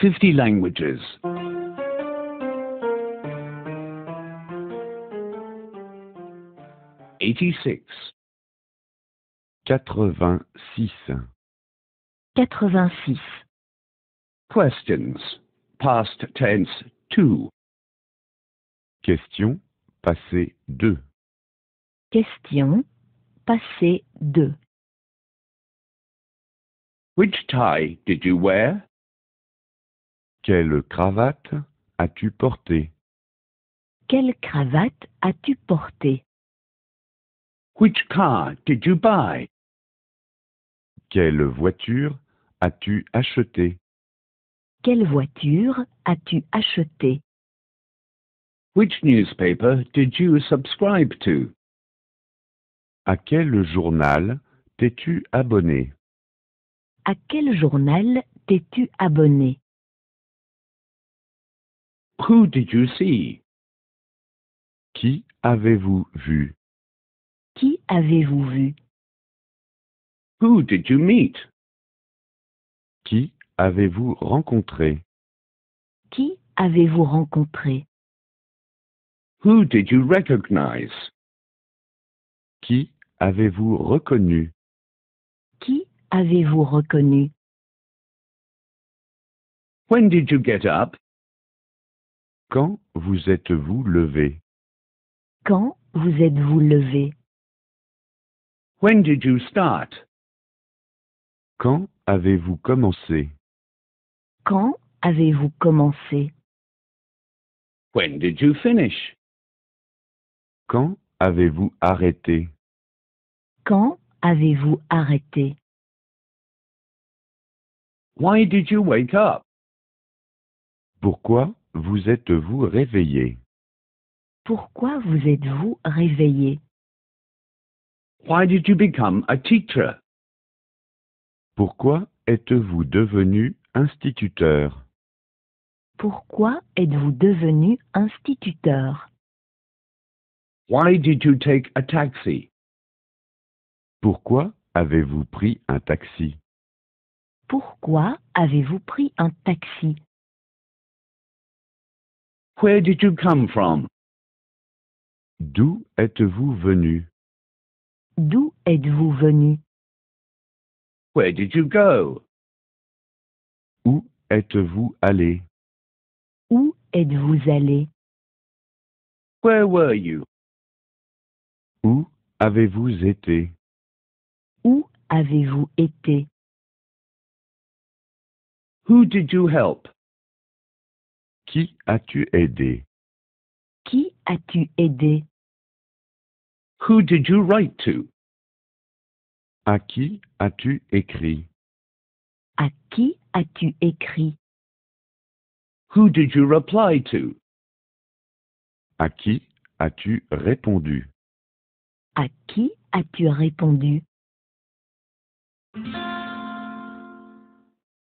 50 languages. Eighty-six. Quatre-vingt-six. Quatre-vingt-six. Questions. Past tense two. Question. Passé deux. Question. Passé deux. Which tie did you wear? Quelle cravate as-tu portée Quelle cravate as-tu portée Which car did buy Quelle voiture as-tu achetée Quelle voiture as-tu achetée Which newspaper did subscribe to À quel journal t'es-tu abonné À quel journal t'es-tu abonné Who did you see? Qui avez-vous vu? Qui avez-vous vu? Who did you meet? Qui avez-vous rencontré? Qui avez-vous rencontré? Who did you recognize? Qui avez-vous reconnu? Qui avez-vous reconnu? When did you get up? Quand vous êtes-vous levé? Quand vous êtes-vous levé? When did you start? Quand avez-vous commencé? Quand avez-vous commencé? When did you finish? Quand avez-vous arrêté? Quand avez-vous arrêté? Why did you wake up? Pourquoi vous êtes-vous réveillé Pourquoi vous êtes-vous réveillé Why did you become a teacher? Pourquoi êtes-vous devenu instituteur Pourquoi êtes-vous devenu instituteur Why did you take a taxi? Pourquoi avez-vous pris un taxi Pourquoi avez-vous pris un taxi Where did you come from? D'où êtes-vous venu? D'où êtes-vous venu? Where did you go? Où êtes-vous allé? Où êtes-vous allé? Where were you? Où avez-vous été? Où avez-vous été? Who did you help? Qui as-tu aidé? Qui as-tu aidé? Who did you write to? À qui as-tu écrit? À qui as-tu écrit? Who did you reply to? À qui as-tu répondu? À qui as-tu répondu?